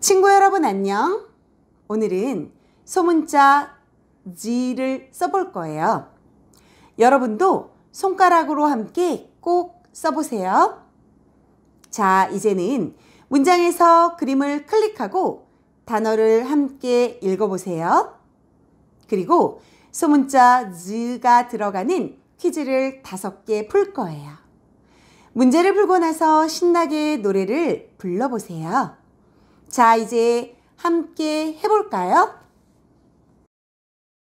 친구 여러분 안녕. 오늘은 소문자 G를 써 볼 거예요. 여러분도 손가락으로 함께 꼭 써보세요. 자, 이제는 문장에서 그림을 클릭하고 단어를 함께 읽어보세요. 그리고 소문자 Z가 들어가는 퀴즈를 다섯 개 풀 거예요. 문제를 풀고 나서 신나게 노래를 불러보세요. 자, 이제 함께 해볼까요?